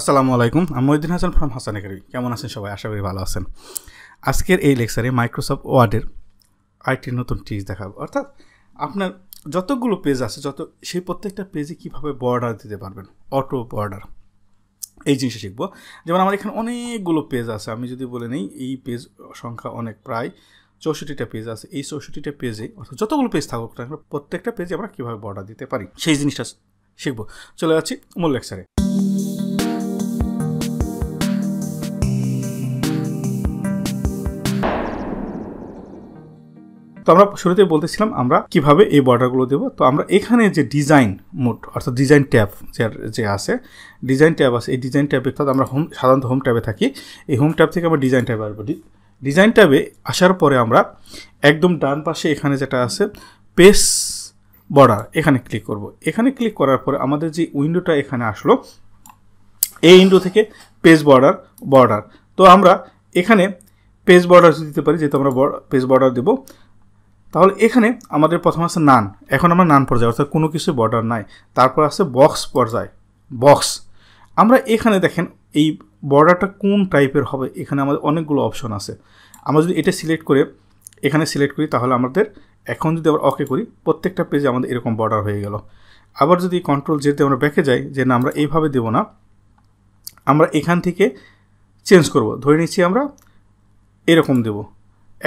আসসালামু আলাইকুম আমি মহিদিন হাসান ফ্রম হাসান একাডেমি কেমন আছেন সবাই আশা করি ভালো আছেন আজকের এই লেকচারে মাইক্রোসফট ওয়ার্ডের আরেকটি নতুন ট্রিক্স দেখাবো অর্থাৎ আপনার যতগুলো পেজ আছে যত সেই প্রত্যেকটা পেজে কীভাবে বর্ডার দিতে পারবেন অটো বর্ডার এই জিনিসটা শিখবো যেমন আমার এখানে অনেকগুলো পেজ আছে আমি যদি বলে নিই এই পেজ সংখ্যা অনেক প্রায় চৌষট্টিটা পেজ আছে এই চৌষট্টিটা পেজে অর্থাৎ যতগুলো পেজ থাকুক প্রত্যেকটা পেজে আমরা কীভাবে বর্ডার দিতে পারি সেই জিনিসটা শিখবো চলে যাচ্ছি মূল লেকচারে তো আমরা শুরুতে বলতেছিলাম আমরা কিভাবে এই বর্ডারগুলো দেবো তো আমরা এখানে যে ডিজাইন মোড অর্থাৎ ডিজাইন ট্যাব যার যে আছে ডিজাইন ট্যাব আছে এই ডিজাইন ট্যাবে অর্থাৎ আমরা হোম সাধারণত হোম ট্যাবে থাকি এই হোম ট্যাব থেকে আমরা ডিজাইন ট্যাবে আসবো ডিজাইন ট্যাবে আসার পরে আমরা একদম ডান পাশে এখানে যেটা আছে পেস বর্ডার এখানে ক্লিক করব এখানে ক্লিক করার পরে আমাদের যে উইন্ডোটা এখানে আসলো এই উইন্ডো থেকে পেজ বর্ডার বর্ডার তো আমরা এখানে পেজ বর্ডার দিতে পারি যেহেতু আমরা পেজ বর্ডার দেবো তাহলে এখানে আমাদের প্রথম আছে নান এখন আমরা নান পর্যায়ে অর্থাৎ কোনো কিছু বর্ডার নাই তারপর আছে বক্স পর্যায় বক্স আমরা এখানে দেখেন এই বর্ডারটা কোন টাইপের হবে এখানে আমাদের অনেকগুলো অপশন আছে আমরা যদি এটা সিলেক্ট করে এখানে সিলেক্ট করি তাহলে আমাদের এখন যদি আবার অকে করি প্রত্যেকটা পেজে আমাদের এরকম বর্ডার হয়ে গেল আবার যদি কন্ট্রোল যেতে আমরা ব্যাকে যাই যে না আমরা এইভাবে দেব না আমরা এখান থেকে চেঞ্জ করব ধরে নিচ্ছি আমরা এরকম দেবো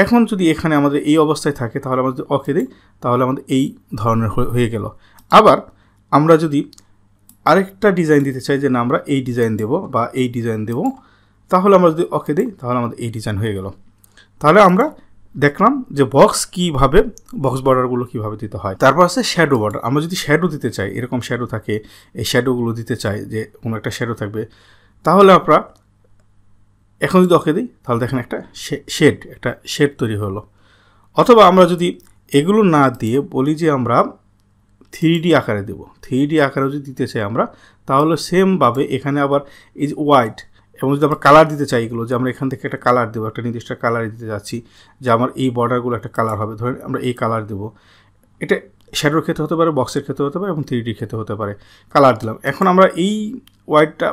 এখন যদি এখানে আমাদের এই অবস্থায় থাকে তাহলে আমাদের অকে দিই তাহলে আমাদের এই ধরনের হয়ে গেল আবার আমরা যদি আরেকটা ডিজাইন দিতে চাই যে না আমরা এই ডিজাইন দেব বা এই ডিজাইন দেব তাহলে আমরা যদি অকে দিই তাহলে আমাদের এই ডিজাইন হয়ে গেল তাহলে আমরা দেখলাম যে বক্স কীভাবে বক্স বর্ডারগুলো কীভাবে দিতে হয় তারপর আছে শ্যাডো বর্ডার আমরা যদি শ্যাডো দিতে চাই এরকম শ্যাডো থাকে এই শ্যাডোগুলো দিতে চাই যে কোনো একটা শ্যাডো থাকবে তাহলে আমরা এখন যদি ওকে দিই তাহলে দেখেন একটা শেড একটা শেড তৈরি হলো অথবা আমরা যদি এগুলো না দিয়ে বলি যে আমরা থ্রি আকারে দেব থ্রি আকারে যদি দিতে চাই আমরা তাহলে সেমভাবে এখানে আবার এই যে হোয়াইট এবং যদি আমরা কালার দিতে চাই এগুলো যে আমরা এখান থেকে একটা কালার দেবো একটা নির্দিষ্ট কালার দিতে যাচ্ছি যে আমার এই বর্ডারগুলো একটা কালার হবে ধরেন আমরা এই কালার দেবো এটা শ্যাডোর ক্ষেত্রে হতে পারে বক্সের ক্ষেত্রে হতে পারে এবং থ্রি ডি ক্ষেত্রে হতে পারে কালার দিলাম এখন আমরা এই হোয়াইটটা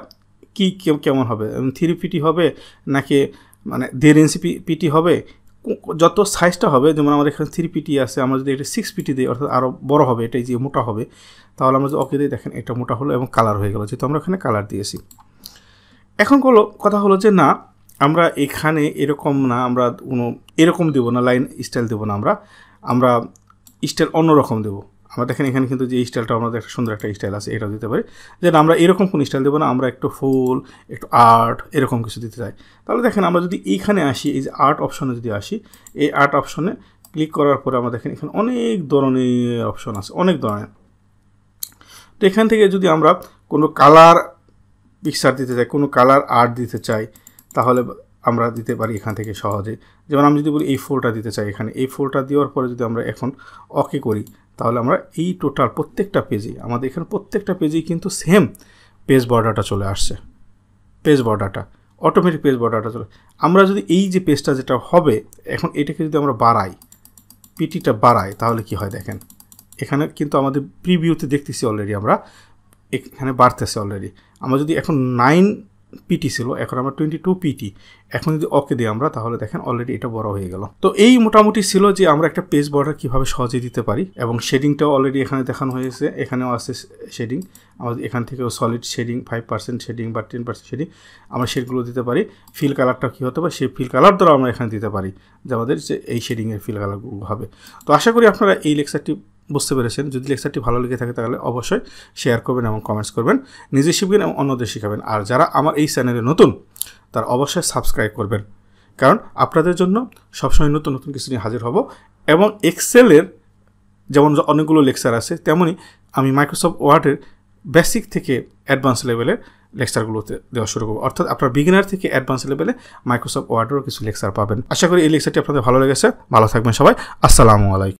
কি কেমন হবে থ্রি পিটি হবে নাকি মানে দেড় ইঞ্চি পিটি হবে যত সাইজটা হবে যেমন আমাদের এখানে থ্রি পিটি আছে আমরা যদি এটা সিক্স পিটি দিই অর্থাৎ আরও বড় হবে এটাই যে মোটা হবে তাহলে আমরা যদি ওকে দিই দেখেন এটা মোটা হলো এবং কালার হয়ে গেলো যেহেতু আমরা এখানে কালার দিয়েছি এখন হলো কথা হলো যে না আমরা এখানে এরকম না আমরা কোনো এরকম দেবো না লাইন স্টাইল দেবো না আমরা আমরা স্টাইল অন্যরকম দেবো আমরা দেখেন এখানে কিন্তু যে স্টাইলটা আমাদের একটা সুন্দর একটা স্টাইল আছে এটা দিতে পারি যেন আমরা এরকম কোনো স্টাইল দেবো না আমরা একটু ফুল একটু আর্ট এরকম কিছু দিতে চাই তাহলে দেখেন আমরা যদি এইখানে আসি এই যে আর্ট অপশনে যদি আসি এই আর্ট অপশনে ক্লিক করার পরে আমরা দেখেন এখানে অনেক ধরনের অপশন আছে অনেক ধরনের তো এখান থেকে যদি আমরা কোনো কালার পিকচার দিতে চাই কোনো কালার আর্ট দিতে চাই তাহলে আমরা দিতে পারি এখান থেকে সহজে যেমন আমি যদি বলি এই ফোরটা দিতে চাই এখানে এই ফোলটা দেওয়ার পরে যদি আমরা এখন অকে করি তাহলে আমরা এই টোটাল প্রত্যেকটা পেজেই আমাদের এখানে প্রত্যেকটা পেজেই কিন্তু সেম পেজ বর্ডারটা চলে আসছে পেজ বর্ডারটা অটোমেটিক পেজ বর্ডারটা চলে আমরা যদি এই যে পেজটা যেটা হবে এখন এটাকে যদি আমরা বাড়াই পিটিটা বাড়াই তাহলে কি হয় দেখেন এখানে কিন্তু আমাদের প্রিভিউতে দেখতেছি অলরেডি আমরা এখানে বাড়তেছে অলরেডি আমরা যদি এখন নাইন পিটি ছিল এখন আমরা টোয়েন্টি টু পিটি এখন যদি অকে দিই আমরা তাহলে দেখেন অলরেডি এটা বড় হয়ে গেল তো এই মোটামুটি ছিল যে আমরা একটা পেজ বর্ডার কিভাবে সহজে দিতে পারি এবং শেডিংটাও অলরেডি এখানে দেখানো হয়েছে এখানেও আছে শেডিং আমাদের এখান থেকেও solid shading five percent shading বা টেন পার্সেন্ট শেডিং আমরা শেডগুলো দিতে পারি ফিল কালারটা কী হতে পারে সেই ফিল কালার দ্বারা আমরা এখানে দিতে পারি যে আমাদের যে এই শেডিংয়ের ফিল কালারগুলো হবে তো আশা করি আপনারা এই লেকচারটি বুঝতে পেরেছেন যদি লেকচারটি ভালো লেগে থাকে তাহলে অবশ্যই শেয়ার করবেন এবং কমেন্টস করবেন নিজে শিখবেন এবং অন্যদের শিখাবেন আর যারা আমার এই চ্যানেলে নতুন তারা অবশ্যই সাবস্ক্রাইব করবেন কারণ আপনাদের জন্য সবসময় নতুন নতুন কিছু নিয়ে হাজির হব এবং এক্সেলের যেমন অনেকগুলো লেকচার আছে তেমনি আমি মাইক্রোসফট ওয়ার্ডের বেসিক থেকে অ্যাডভান্স লেভেলের লেকচারগুলোতে দেওয়া শুরু করবো অর্থাৎ আপনার বিগিনার থেকে অ্যাডভান্স লেভেলে মাইক্রোসফট ওয়ার্ডেরও কিছু লেকচার পাবেন আশা করি এই লেকচারটি আপনাদের ভালো লেগেছে ভালো থাকবেন সবাই আসসালামু আলাইকুম